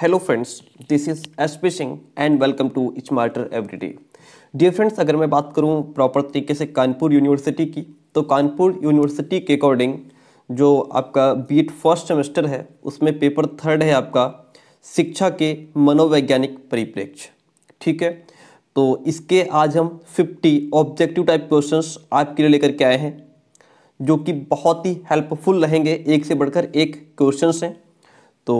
hello friends this is SP Singh and welcome to smarter everyday dear friends अगर मैं बात करूँ प्रॉपर तरीके से कानपुर यूनिवर्सिटी की तो कानपुर यूनिवर्सिटी के अकॉर्डिंग जो आपका बी फर्स्ट सेमेस्टर है उसमें पेपर थर्ड है आपका शिक्षा के मनोवैज्ञानिक परिप्रेक्ष्य ठीक है तो इसके आज हम 50 ऑब्जेक्टिव टाइप क्वेश्चंस आपके लिए लेकर के आए हैं जो कि बहुत ही हेल्पफुल रहेंगे एक से बढ़कर एक क्वेश्चंस हैं तो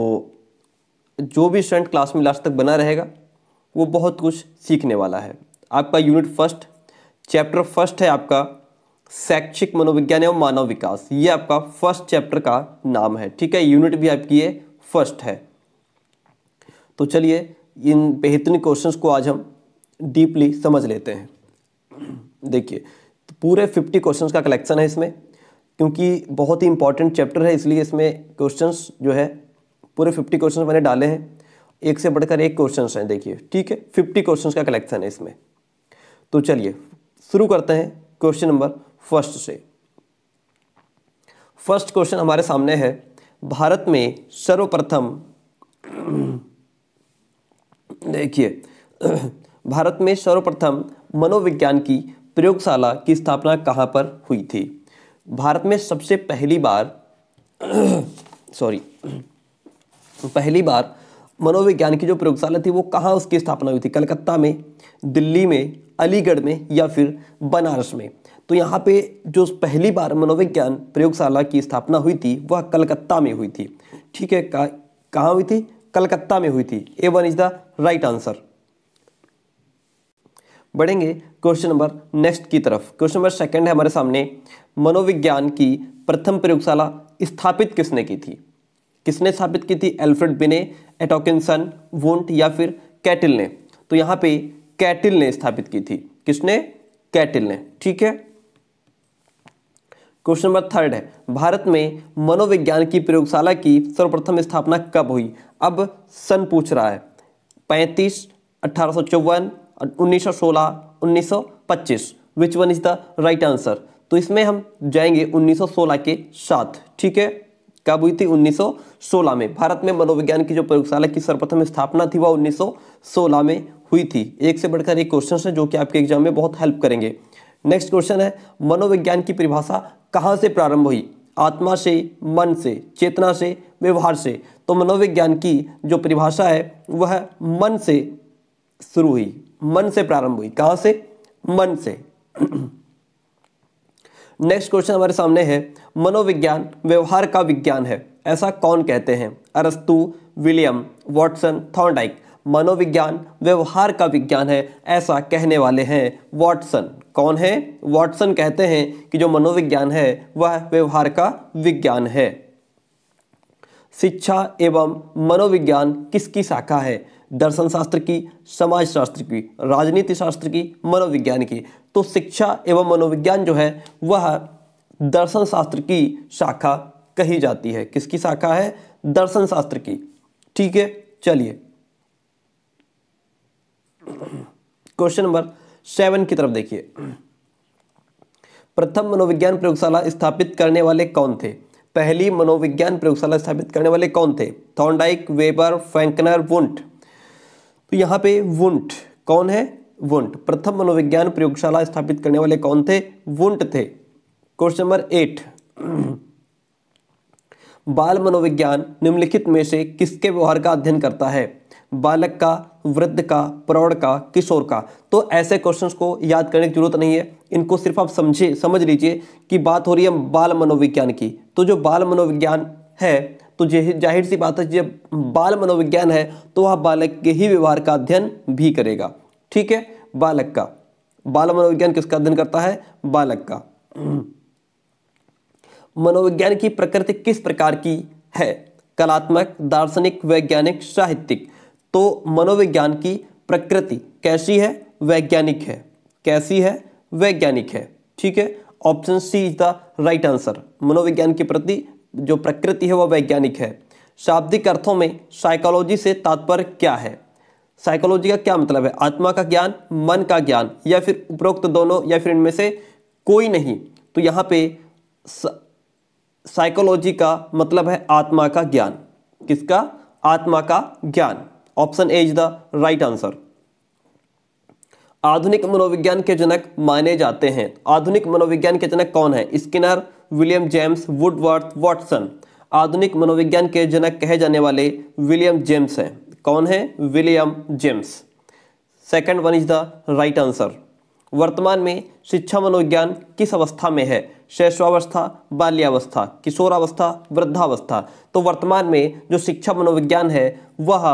जो भी स्टूडेंट क्लास में लास्ट तक बना रहेगा वो बहुत कुछ सीखने वाला है आपका यूनिट फर्स्ट चैप्टर फर्स्ट है आपका शैक्षिक मनोविज्ञान एवं मानव विकास ये आपका फर्स्ट चैप्टर का नाम है ठीक है यूनिट भी आपकी ये फर्स्ट है तो चलिए इन बेहतरीन क्वेश्चंस को आज हम डीपली समझ लेते हैं देखिए तो पूरे फिफ्टी क्वेश्चंस का कलेक्शन है इसमें क्योंकि बहुत ही इंपॉर्टेंट चैप्टर है इसलिए इसमें क्वेश्चंस जो है पूरे फिफ्टी क्वेश्चन मैंने डाले हैं एक से बढ़कर एक क्वेश्चन हैं देखिए ठीक है फिफ्टी क्वेश्चन का कलेक्शन है इसमें तो चलिए शुरू करते हैं क्वेश्चन नंबर फर्स्ट से फर्स्ट क्वेश्चन हमारे सामने है भारत में सर्वप्रथम देखिए भारत में सर्वप्रथम मनोविज्ञान की प्रयोगशाला की स्थापना कहां पर हुई थी भारत में सबसे पहली बार सॉरी तो पहली बार मनोविज्ञान की जो प्रयोगशाला थी वो कहाँ उसकी स्थापना हुई थी कलकत्ता में दिल्ली में अलीगढ़ में या फिर बनारस में तो यहाँ पे जो पहली बार मनोविज्ञान प्रयोगशाला की स्थापना हुई थी वह कलकत्ता में हुई थी ठीक है का, कहाँ हुई थी कलकत्ता में हुई थी A one is the right answer बढ़ेंगे क्वेश्चन नंबर नेक्स्ट की तरफ क्वेश्चन नंबर सेकंड है हमारे सामने मनोविज्ञान की प्रथम प्रयोगशाला स्थापित किसने की थी किसने स्थापित की थी एल्फ्रेड बिने एटोकिनसन वोंट या फिर कैटिल ने तो यहां पे कैटिल ने स्थापित की थी किसने कैटिल ने ठीक है क्वेश्चन नंबर थर्ड है भारत में मनोविज्ञान की प्रयोगशाला की सर्वप्रथम स्थापना कब हुई अब सन पूछ रहा है पैंतीस अठारह सौ चौवन उन्नीस सौ सोलह उन्नीस सौ पच्चीस which one is the right answer तो इसमें हम जाएंगे 1916 के साथ ठीक है कब हुई थी 1916 में भारत में मनोविज्ञान की जो प्रयोगशाला की सर्वप्रथम स्थापना थी वह 1916 में हुई थी एक से बढ़कर एक क्वेश्चन है जो कि आपके एग्जाम में बहुत हेल्प करेंगे नेक्स्ट क्वेश्चन है मनोविज्ञान की परिभाषा कहाँ से प्रारंभ हुई आत्मा से मन से चेतना से व्यवहार से तो मनोविज्ञान की जो परिभाषा है वह मन से शुरू हुई मन से प्रारंभ हुई कहाँ से मन से नेक्स्ट क्वेश्चन हमारे सामने है मनोविज्ञान व्यवहार का विज्ञान है ऐसा कौन कहते हैं अरस्तु विलियम वॉटसन थॉन्डाइक मनोविज्ञान व्यवहार का विज्ञान है ऐसा कहने वाले हैं वॉटसन कौन है वॉटसन कहते हैं कि जो मनोविज्ञान है वह व्यवहार का विज्ञान है शिक्षा एवं मनोविज्ञान किसकी शाखा है दर्शन शास्त्र की समाज शास्त्र की राजनीति शास्त्र की मनोविज्ञान की तो शिक्षा एवं मनोविज्ञान जो है वह दर्शन शास्त्र की शाखा कही जाती है किसकी शाखा है दर्शन शास्त्र की ठीक है चलिए क्वेश्चन नंबर सेवन की तरफ देखिए प्रथम मनोविज्ञान प्रयोगशाला स्थापित करने वाले कौन थे पहली मनोविज्ञान प्रयोगशाला स्थापित करने वाले कौन थे थॉन्डाइक वेबर फैंकनर वुंट तो यहां पे वुंट कौन है वुंट प्रथम मनोविज्ञान प्रयोगशाला स्थापित करने वाले कौन थे वुंट थे क्वेश्चन नंबर एट बाल मनोविज्ञान निम्नलिखित में से किसके व्यवहार का अध्ययन करता है बालक का वृद्ध का प्रौढ़ का किशोर का तो ऐसे क्वेश्चंस को याद करने की जरूरत नहीं है इनको सिर्फ आप समझे समझ लीजिए कि बात हो रही है बाल मनोविज्ञान की तो जो बाल मनोविज्ञान है तो जाहिर सी बात है जब बाल मनोविज्ञान है तो वह बालक के ही व्यवहार का अध्ययन भी करेगा ठीक है बालक का बाल मनोविज्ञान किसका अध्ययन करता है बालक का मनोविज्ञान की प्रकृति किस प्रकार की है कलात्मक दार्शनिक वैज्ञानिक साहित्यिक तो मनोविज्ञान की प्रकृति कैसी है वैज्ञानिक है कैसी है वैज्ञानिक है ठीक है option C is the right answer मनोविज्ञान के प्रति जो प्रकृति है वह वैज्ञानिक है शाब्दिक अर्थों में साइकोलॉजी से तात्पर्य क्या है साइकोलॉजी का क्या मतलब है आत्मा का ज्ञान मन का ज्ञान या फिर उपरोक्त दोनों या फिर इनमें से कोई नहीं तो यहाँ पे साइकोलॉजी का मतलब है आत्मा का ज्ञान किसका आत्मा का ज्ञान option A is the right answer आधुनिक मनोविज्ञान के जनक माने जाते हैं आधुनिक मनोविज्ञान के जनक कौन है Skinner William James Woodworth Watson आधुनिक मनोविज्ञान के जनक कहे जाने वाले विलियम जेम्स हैं कौन है William James second one is the right answer वर्तमान में शिक्षा मनोविज्ञान किस अवस्था में है शैशवावस्था बाल्यावस्था किशोरावस्था वृद्धावस्था तो वर्तमान में जो शिक्षा मनोविज्ञान है वह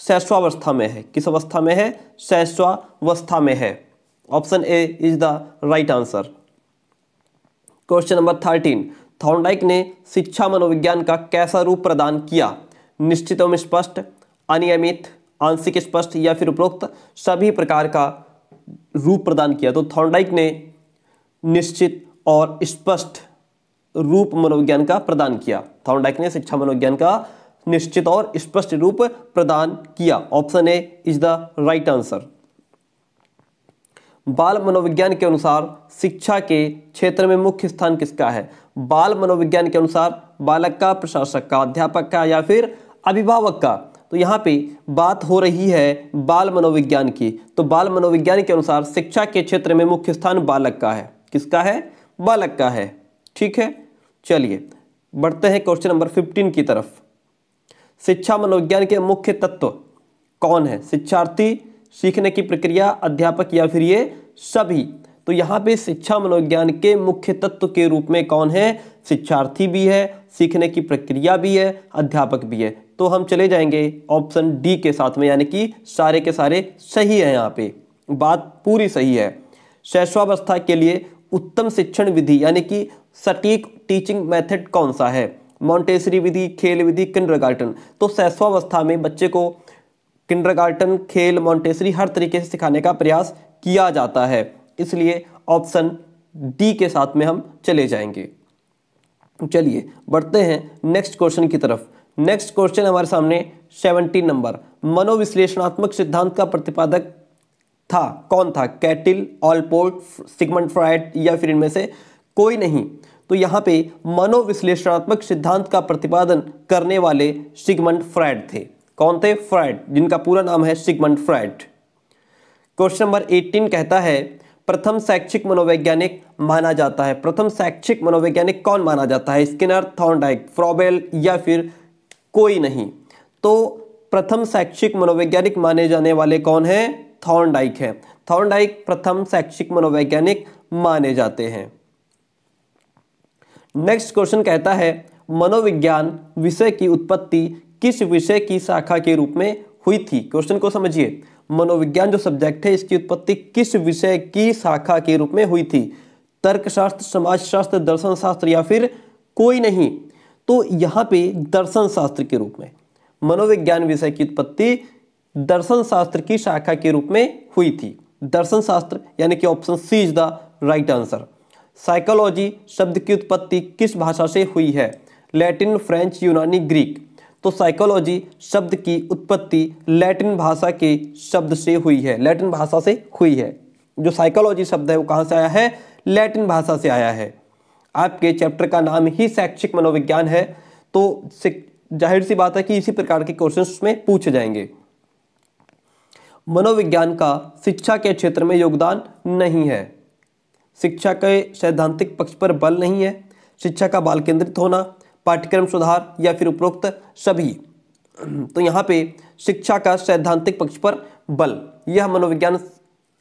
शैशवावस्था में है किस अवस्था में है शैशवावस्था में है option A is the right answer question number thirteen Thorndike ने शिक्षा मनोविज्ञान का कैसा रूप प्रदान किया निश्चित एवं स्पष्ट अनियमित आंशिक स्पष्ट या फिर उपरोक्त सभी प्रकार का रूप प्रदान किया तो थॉर्नडाइक ने निश्चित और स्पष्ट रूप मनोविज्ञान का प्रदान किया थॉर्नडाइक ने शिक्षा मनोविज्ञान का निश्चित और स्पष्ट रूप प्रदान किया option A is the right answer बाल मनोविज्ञान के अनुसार शिक्षा के क्षेत्र में मुख्य स्थान किसका है बाल मनोविज्ञान के अनुसार बालक का प्रशासक का अध्यापक का या फिर अभिभावक का तो यहाँ पे बात हो रही है बाल मनोविज्ञान की तो बाल मनोविज्ञान के अनुसार शिक्षा के क्षेत्र में मुख्य स्थान बालक का है किसका है बालक का है ठीक है चलिए बढ़ते हैं क्वेश्चन नंबर फिफ्टीन की तरफ शिक्षा मनोविज्ञान के मुख्य तत्व कौन है शिक्षार्थी सीखने की प्रक्रिया अध्यापक या फिर ये सभी तो यहाँ पे शिक्षा मनोविज्ञान के मुख्य तत्व के रूप में कौन है शिक्षार्थी भी है सीखने की प्रक्रिया भी है अध्यापक भी है तो हम चले जाएंगे ऑप्शन डी के साथ में यानी कि सारे के सारे सही है यहाँ पे बात पूरी सही है शैशवावस्था के लिए उत्तम शिक्षण विधि यानी कि सटीक टीचिंग मेथड कौन सा है मॉन्टेसरी विधि खेल विधि किंडरगार्टन तो शैशवावस्था में बच्चे को किंडरगार्टन खेल मॉन्टेसरी हर तरीके से सिखाने का प्रयास किया जाता है इसलिए ऑप्शन डी के साथ में हम चले जाएंगे चलिए बढ़ते हैं नेक्स्ट क्वेश्चन की तरफ नेक्स्ट क्वेश्चन हमारे सामने सेवनटीन नंबर मनोविश्लेषणात्मक सिद्धांत का प्रतिपादक था कौन था कैटिल ऑलपोर्ट सिगमंड फ्राइड या फिर इनमें से कोई नहीं तो यहां पे मनोविश्लेषणात्मक सिद्धांत का प्रतिपादन करने वाले सिगमंड फ्राइड थे कौन थे फ्राइड जिनका पूरा नाम है सिगमंड फ्राइड क्वेश्चन नंबर 18 कहता है प्रथम शैक्षिक मनोवैज्ञानिक माना जाता है प्रथम शैक्षिक मनोवैज्ञानिक कौन माना जाता है स्किनर थॉन्डाइक फ्रॉबेल या फिर कोई नहीं तो प्रथम शैक्षिक मनोवैज्ञानिक माने जाने वाले कौन है थॉर्नडाइक है थॉर्नडाइक प्रथम शैक्षिक मनोवैज्ञानिक माने जाते हैं नेक्स्ट क्वेश्चन कहता है मनोविज्ञान विषय की उत्पत्ति किस विषय की शाखा के रूप में हुई थी क्वेश्चन को समझिए मनोविज्ञान जो सब्जेक्ट है इसकी उत्पत्ति किस विषय की शाखा के रूप में हुई थी तर्कशास्त्र समाजशास्त्र दर्शन शास्त्र या फिर कोई नहीं तो यहां पे दर्शन शास्त्र के रूप में मनोविज्ञान विषय की उत्पत्ति दर्शन शास्त्र की शाखा के रूप में हुई थी दर्शन शास्त्र यानी कि option C is the right answer psychology शब्द की उत्पत्ति किस भाषा से हुई है लैटिन फ्रेंच यूनानी ग्रीक तो साइकोलॉजी शब्द की उत्पत्ति लैटिन भाषा के शब्द से हुई है लैटिन भाषा से हुई है जो साइकोलॉजी शब्द है वो कहाँ से आया है लैटिन भाषा से आया है आपके चैप्टर का नाम ही शैक्षिक मनोविज्ञान है तो जाहिर सी बात है कि इसी प्रकार के क्वेश्चन में पूछे जाएंगे मनोविज्ञान का शिक्षा के क्षेत्र में योगदान नहीं है शिक्षा के सैद्धांतिक पक्ष पर बल नहीं है शिक्षा का बाल केंद्रित होना पाठ्यक्रम सुधार या फिर उपरोक्त सभी तो यहाँ पे शिक्षा का सैद्धांतिक पक्ष पर बल यह मनोविज्ञान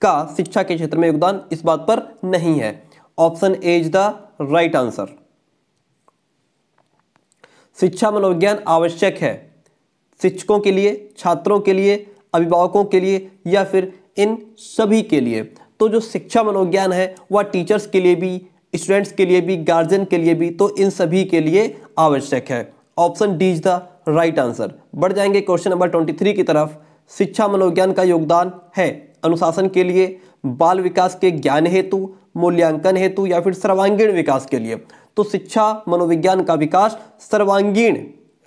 का शिक्षा के क्षेत्र में योगदान इस बात पर नहीं है option A is the right answer शिक्षा मनोविज्ञान आवश्यक है शिक्षकों के लिए छात्रों के लिए अभिभावकों के लिए या फिर इन सभी के लिए तो जो शिक्षा मनोज्ञान है वह टीचर्स के लिए भी स्टूडेंट्स के लिए भी गार्जियन के लिए भी तो इन सभी के लिए आवश्यक है option D is the right answer बढ़ जाएंगे क्वेश्चन नंबर ट्वेंटी थ्री की तरफ शिक्षा मनोविज्ञान का योगदान है अनुशासन के लिए बाल विकास के ज्ञान हेतु मूल्यांकन हेतु या फिर सर्वांगीण विकास के लिए तो शिक्षा मनोविज्ञान का विकास सर्वांगीण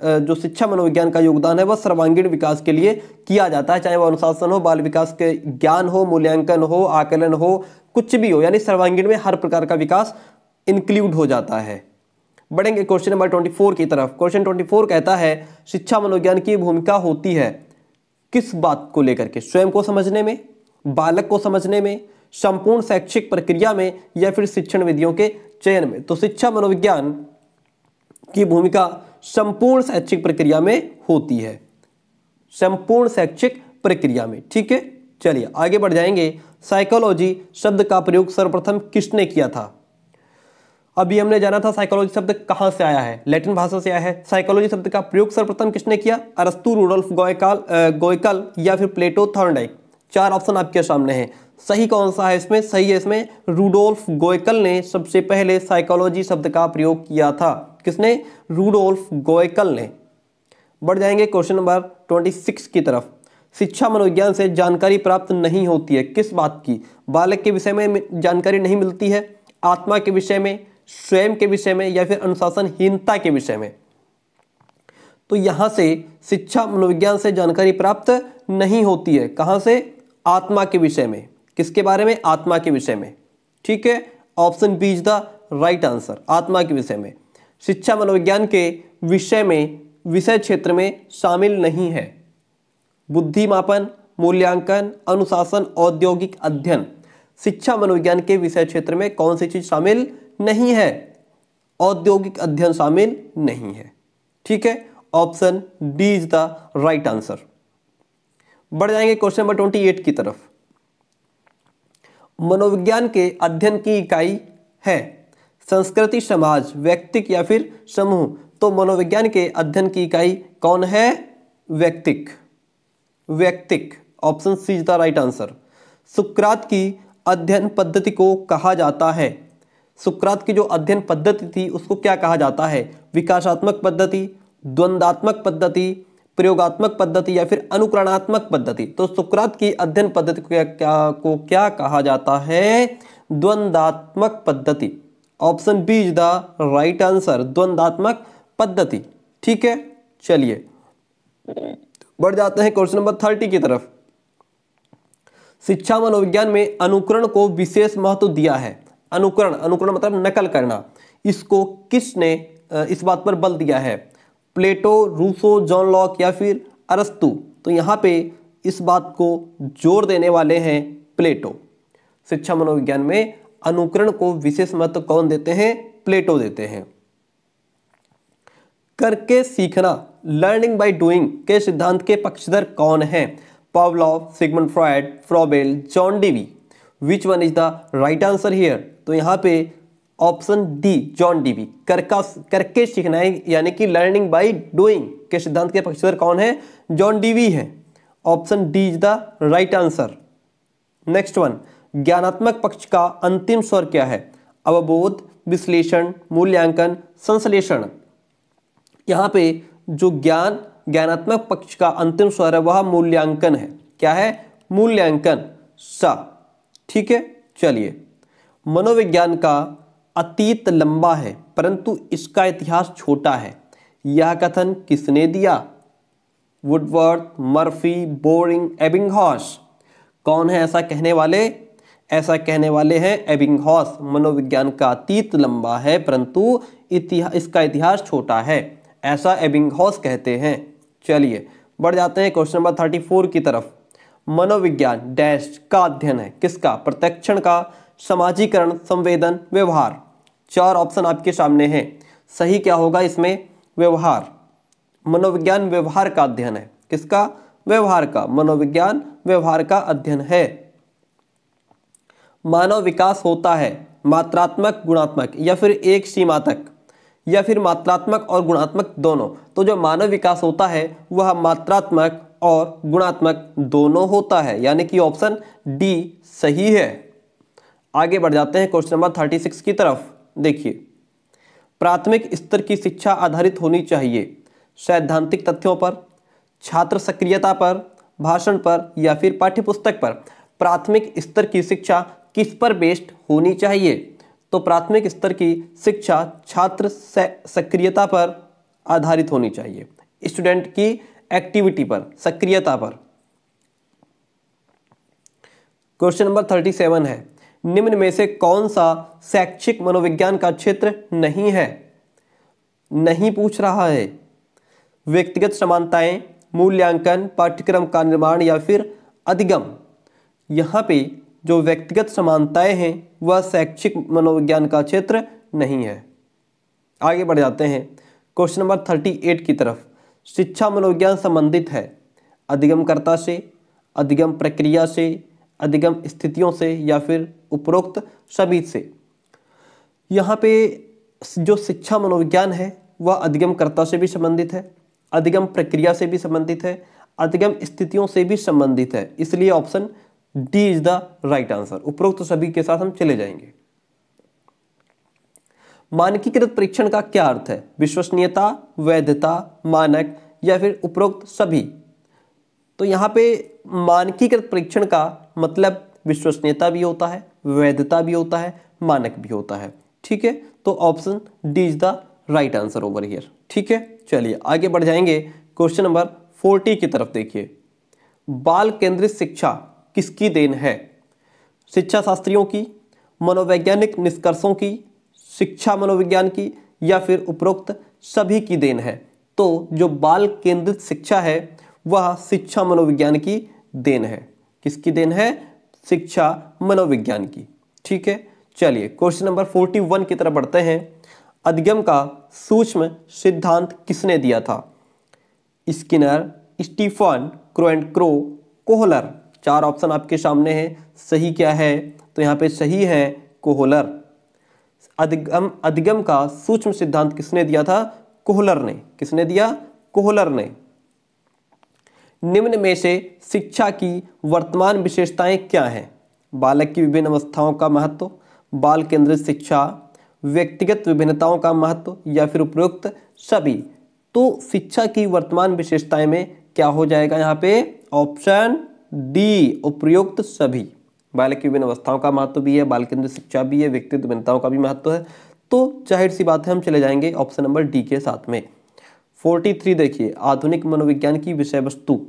जो शिक्षा मनोविज्ञान का योगदान है वह सर्वांगीण विकास के लिए किया जाता है चाहे वह अनुशासन हो बाल विकास के ज्ञान हो मूल्यांकन हो आकलन हो कुछ भी हो यानी सर्वांगीण में हर प्रकार का विकास इंक्लूड हो जाता है बढ़ेंगे क्वेश्चन नंबर ट्वेंटी फोर की तरफ क्वेश्चन ट्वेंटी फोर कहता है शिक्षा मनोविज्ञान की भूमिका होती है किस बात को लेकर के स्वयं को समझने में बालक को समझने में संपूर्ण शैक्षिक प्रक्रिया में या फिर शिक्षण विधियों के चयन में तो शिक्षा मनोविज्ञान की भूमिका संपूर्ण शैक्षिक प्रक्रिया में होती है संपूर्ण शैक्षिक प्रक्रिया में ठीक है चलिए आगे बढ़ जाएंगे साइकोलॉजी शब्द का प्रयोग सर्वप्रथम किसने किया था अभी हमने जाना था साइकोलॉजी शब्द कहां से आया है लैटिन भाषा से आया है साइकोलॉजी शब्द का प्रयोग सर्वप्रथम किसने किया अरस्तु रूडोल्फ गोयकाल गोयकल या फिर प्लेटो थॉर्नडाइक चार ऑप्शन आपके सामने हैं सही कौन सा है इसमें सही है इसमें रूडोल्फ गोयकल ने सबसे पहले साइकोलॉजी शब्द का प्रयोग किया था किसने रूडोल्फ गोयकल ने बढ़ जाएंगे क्वेश्चन नंबर ट्वेंटी सिक्स की तरफ शिक्षा मनोविज्ञान से जानकारी प्राप्त नहीं होती है किस बात की बालक के विषय में जानकारी नहीं मिलती है आत्मा के विषय में स्वयं के विषय में या फिर अनुशासनहीनता के विषय में तो यहाँ से शिक्षा मनोविज्ञान से जानकारी प्राप्त नहीं होती है कहाँ से आत्मा के विषय में किसके बारे में आत्मा के विषय में ठीक है option B is the right answer आत्मा के विषय में शिक्षा मनोविज्ञान के विषय में विषय क्षेत्र में शामिल नहीं है बुद्धिमापन मूल्यांकन अनुशासन औद्योगिक अध्ययन शिक्षा मनोविज्ञान के विषय क्षेत्र में कौन सी चीज़ शामिल नहीं है औद्योगिक अध्ययन शामिल नहीं है ठीक है option D is the right answer बढ़ जाएंगे क्वेश्चन नंबर ट्वेंटी एट की तरफ मनोविज्ञान के अध्ययन की इकाई है संस्कृति समाज व्यक्तिक या फिर समूह तो मनोविज्ञान के अध्ययन की इकाई कौन है व्यक्तिक व्यक्तिक option C is the right answer सुक्रात की अध्ययन पद्धति को कहा जाता है सुक्रात की जो अध्ययन पद्धति थी उसको क्या कहा जाता है विकासात्मक पद्धति द्वंदात्मक पद्धति प्रयोगात्मक पद्धति या फिर अनुकरणात्मक पद्धति तो सुक्रात की अध्ययन पद्धति को क्या, क्या को क्या कहा जाता है द्वंदात्मक पद्धति option B is the right answer द्वंदात्मक पद्धति ठीक है चलिए बढ़ जाते हैं क्वेश्चन नंबर थर्टी की तरफ शिक्षा मनोविज्ञान में अनुकरण को विशेष महत्व दिया है अनुकरण अनुकरण मतलब नकल करना इसको किसने इस बात पर बल दिया है प्लेटो रूसो जॉन लॉक या फिर अरस्तु तो यहाँ पे इस बात को जोर देने वाले हैं प्लेटो शिक्षा मनोविज्ञान में अनुकरण को विशेष महत्व कौन देते हैं प्लेटो देते हैं करके सीखना लर्निंग बाय डूइंग के सिद्धांत के पक्षधर कौन हैं Pavlov Sigmund Freud Froebel John Dewey which one is the right answer here तो यहाँ पे ऑप्शन डी जॉन डीवी करका करके सीखना है यानी कि लर्निंग बाय डूइंग के सिद्धांत के पक्षधर कौन है जॉन डीवी है option D is the right answer next one ज्ञानात्मक पक्ष का अंतिम स्वर क्या है अवबोध विश्लेषण मूल्यांकन संश्लेषण यहाँ पे जो ज्ञान ज्ञानात्मक पक्ष का अंतिम स्वर है वह मूल्यांकन है क्या है मूल्यांकन स ठीक है चलिए मनोविज्ञान का अतीत लंबा है परंतु इसका इतिहास छोटा है यह कथन किसने दिया वुडवर्थ मर्फी बोरिंग एबिंगहॉस कौन है ऐसा कहने वाले ऐसा कहने वाले हैं एबिंग हॉस मनोविज्ञान का अतीत लंबा है परंतु इतिहा इसका इतिहास छोटा है ऐसा एबिंग हॉस कहते हैं चलिए बढ़ जाते हैं क्वेश्चन नंबर थर्टी फोर की तरफ मनोविज्ञान डैश का अध्ययन है किसका प्रत्यक्षण का समाजीकरण संवेदन व्यवहार चार ऑप्शन आपके सामने हैं सही क्या होगा इसमें व्यवहार मनोविज्ञान व्यवहार का अध्ययन है किसका व्यवहार का मनोविज्ञान व्यवहार का अध्ययन है मानव विकास होता है मात्रात्मक गुणात्मक या फिर एक सीमा तक या फिर मात्रात्मक और गुणात्मक दोनों तो जो मानव विकास होता है वह मात्रात्मक और गुणात्मक दोनों होता है यानी कि ऑप्शन डी सही है आगे बढ़ जाते हैं क्वेश्चन नंबर थर्टी सिक्स की तरफ देखिए प्राथमिक स्तर की शिक्षा आधारित होनी चाहिए सैद्धांतिक तथ्यों पर छात्र सक्रियता पर भाषण पर या फिर पाठ्यपुस्तक पर प्राथमिक स्तर की शिक्षा किस पर बेस्ड होनी चाहिए तो प्राथमिक स्तर की शिक्षा छात्र सक्रियता पर आधारित होनी चाहिए स्टूडेंट की एक्टिविटी पर सक्रियता पर क्वेश्चन नंबर थर्टी सेवन है निम्न में से कौन सा शैक्षिक मनोविज्ञान का क्षेत्र नहीं है नहीं पूछ रहा है व्यक्तिगत समानताएं मूल्यांकन पाठ्यक्रम का निर्माण या फिर अधिगम यहाँ पे जो व्यक्तिगत समानताएं हैं वह शैक्षिक मनोविज्ञान का क्षेत्र नहीं है आगे बढ़ जाते हैं क्वेश्चन नंबर थर्टी एट की तरफ शिक्षा मनोविज्ञान संबंधित है अधिगमकर्ता से अधिगम प्रक्रिया से अधिगम स्थितियों से या फिर उपरोक्त सभी से यहाँ पे जो शिक्षा मनोविज्ञान है वह अधिगमकर्ता से भी संबंधित है अधिगम प्रक्रिया से भी संबंधित है अधिगम स्थितियों से भी संबंधित है इसलिए option D is the right answer उपरोक्त सभी के साथ हम चले जाएंगे मानकीकृत परीक्षण का क्या अर्थ है विश्वसनीयता वैधता मानक या फिर उपरोक्त सभी तो यहां पे मानकीकृत परीक्षण का मतलब विश्वसनीयता भी होता है वैधता भी होता है मानक भी होता है ठीक है तो option D is the right answer over here ठीक है चलिए आगे बढ़ जाएंगे क्वेश्चन नंबर फोर्टी की तरफ देखिए बाल केंद्रित शिक्षा किसकी देन है शिक्षा शास्त्रियों की मनोवैज्ञानिक निष्कर्षों की शिक्षा मनोविज्ञान की या फिर उपरोक्त सभी की देन है तो जो बाल केंद्रित शिक्षा है वह शिक्षा मनोविज्ञान की देन है किसकी देन है शिक्षा मनोविज्ञान की ठीक है चलिए क्वेश्चन नंबर फोर्टी वन की तरफ बढ़ते हैं अधिगम का सूक्ष्म सिद्धांत किसने दिया था Skinner Stephen Crow and Crow Kohler चार ऑप्शन आपके सामने हैं सही क्या है तो यहाँ पे सही है कोहलर अधिगम अधिगम का सूक्ष्म सिद्धांत किसने दिया था कोहलर ने किसने दिया कोहलर ने निम्न में से शिक्षा की वर्तमान विशेषताएं क्या हैं बालक की विभिन्न अवस्थाओं का महत्व बाल केंद्रित शिक्षा व्यक्तिगत विभिन्नताओं का महत्व या फिर उपयुक्त सभी तो शिक्षा की वर्तमान विशेषताएं में क्या हो जाएगा यहाँ पे ऑप्शन डी उपयुक्त सभी बालक की विभिन्न अवस्थाओं का महत्व भी है बाल केंद्र शिक्षा भी है व्यक्तित्व भिन्नताओं का भी महत्व है तो जाहिर सी बात है हम चले जाएंगे ऑप्शन नंबर डी के साथ में फोर्टी थ्री देखिए आधुनिक मनोविज्ञान की विषय वस्तु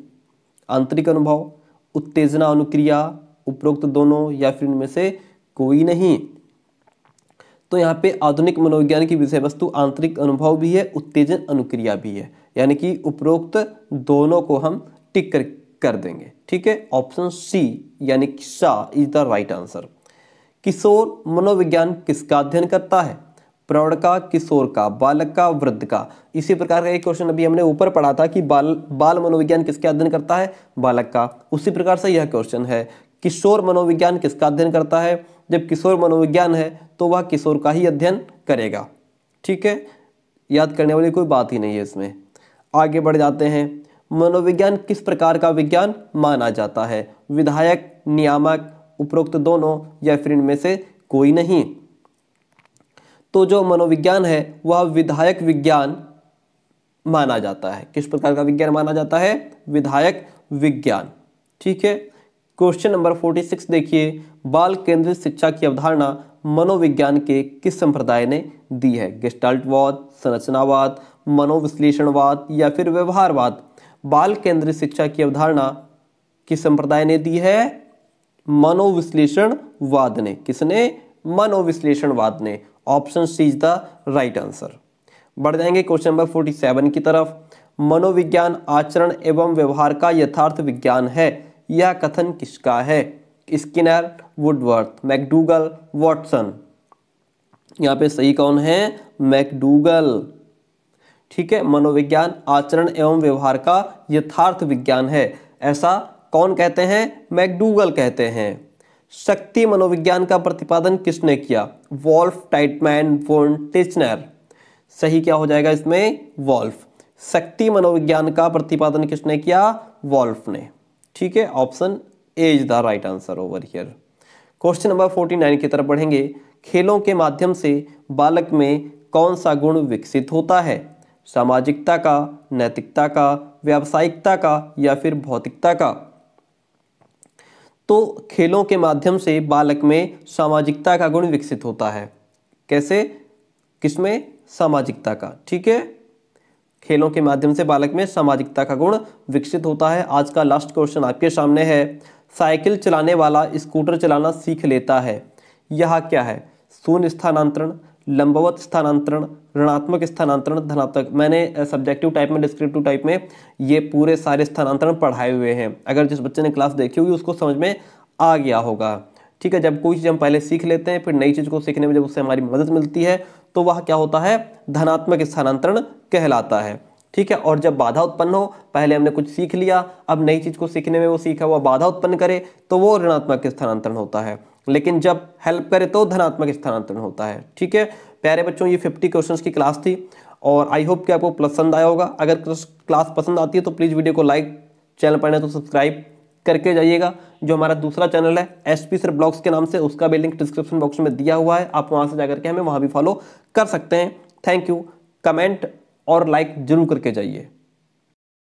आंतरिक अनुभव उत्तेजना अनुक्रिया उपरोक्त दोनों या फिर इनमें से कोई नहीं तो यहाँ पे आधुनिक मनोविज्ञान की विषय वस्तु आंतरिक अनुभव भी है उत्तेजन अनुक्रिया भी है यानी कि उपरोक्त दोनों को हम टिक कर कर देंगे ठीक है ऑप्शन सी यानी सा इज द राइट आंसर किशोर मनोविज्ञान किसका अध्ययन करता है प्रौढ़ का किशोर का बालक का वृद्ध का इसी प्रकार का एक क्वेश्चन अभी हमने ऊपर पढ़ा था कि बाल बाल मनोविज्ञान किसका अध्ययन करता है बालक का उसी प्रकार से यह क्वेश्चन है किशोर मनोविज्ञान किसका अध्ययन करता है जब किशोर मनोविज्ञान है तो वह किशोर का ही अध्ययन करेगा ठीक है याद करने वाली कोई बात ही नहीं है इसमें आगे बढ़ जाते हैं मनोविज्ञान किस प्रकार का विज्ञान माना जाता है विधायक नियामक उपरोक्त दोनों या फिर इनमें से कोई नहीं तो जो मनोविज्ञान है वह विधायक विज्ञान माना जाता है किस प्रकार का विज्ञान माना जाता है विधायक विज्ञान ठीक है क्वेश्चन नंबर फोर्टी सिक्स देखिए बाल केंद्रित शिक्षा की अवधारणा मनोविज्ञान के किस संप्रदाय ने दी है गेस्टाल्टवाद संरचनावाद मनोविश्लेषणवाद या फिर व्यवहारवाद बाल केंद्रित शिक्षा की अवधारणा किस संप्रदाय ने दी है मनोविश्लेषणवाद ने किसने मनोविश्लेषणवाद ने option C is the right answer बढ़ जाएंगे क्वेश्चन नंबर फोर्टी सेवन की तरफ मनोविज्ञान आचरण एवं व्यवहार का यथार्थ विज्ञान है यह कथन किसका है स्किनर वुडवर्थ मैकडूगल वॉटसन यहाँ पे सही कौन है मैकडूगल ठीक है मनोविज्ञान आचरण एवं व्यवहार का यथार्थ विज्ञान है ऐसा कौन कहते हैं मैकडूगल कहते हैं शक्ति मनोविज्ञान का प्रतिपादन किसने किया वॉल्फ टाइटमैन फोन टिचनर सही क्या हो जाएगा इसमें वॉल्फ शक्ति मनोविज्ञान का प्रतिपादन किसने किया वॉल्फ ने ठीक है option A is the right answer over here question number forty nine की तरफ बढ़ेंगे खेलों के माध्यम से बालक में कौन सा गुण विकसित होता है सामाजिकता का नैतिकता का व्यावसायिकता का या फिर भौतिकता का तो खेलों के माध्यम से बालक में सामाजिकता का गुण विकसित होता है कैसे किसमें सामाजिकता का ठीक है खेलों के माध्यम से बालक में सामाजिकता का गुण विकसित होता है आज का लास्ट क्वेश्चन आपके सामने है साइकिल चलाने वाला स्कूटर चलाना सीख लेता है यह क्या है शून्य स्थानांतरण लंबवत स्थानांतरण ऋणात्मक स्थानांतरण धनात्मक मैंने सब्जेक्टिव टाइप में डिस्क्रिप्टिव टाइप में ये पूरे सारे स्थानांतरण पढ़ाए हुए हैं अगर जिस बच्चे ने क्लास देखी होगी उसको समझ में आ गया होगा ठीक है जब कोई चीज़ हम पहले सीख लेते हैं फिर नई चीज़ को सीखने में जब उससे हमारी मदद मिलती है तो वह क्या होता है धनात्मक स्थानांतरण कहलाता है ठीक है और जब बाधा उत्पन्न हो पहले हमने कुछ सीख लिया अब नई चीज़ को सीखने में वो सीखा हुआ बाधा उत्पन्न करे तो वो ऋणात्मक स्थानांतरण होता है लेकिन जब हेल्प करे तो धनात्मक स्थानांतरण होता है ठीक है प्यारे बच्चों ये फिफ्टी क्वेश्चंस की क्लास थी और आई होप कि आपको पसंद आया होगा अगर क्लास पसंद आती है तो प्लीज़ वीडियो को लाइक चैनल पर तो सब्सक्राइब करके जाइएगा जो हमारा दूसरा चैनल है एस पी सर ब्लॉग्स के नाम से उसका भी लिंक डिस्क्रिप्शन बॉक्स में दिया हुआ है आप वहाँ से जाकर के हमें वहाँ भी फॉलो कर सकते हैं थैंक यू कमेंट और लाइक ज़रूर करके जाइए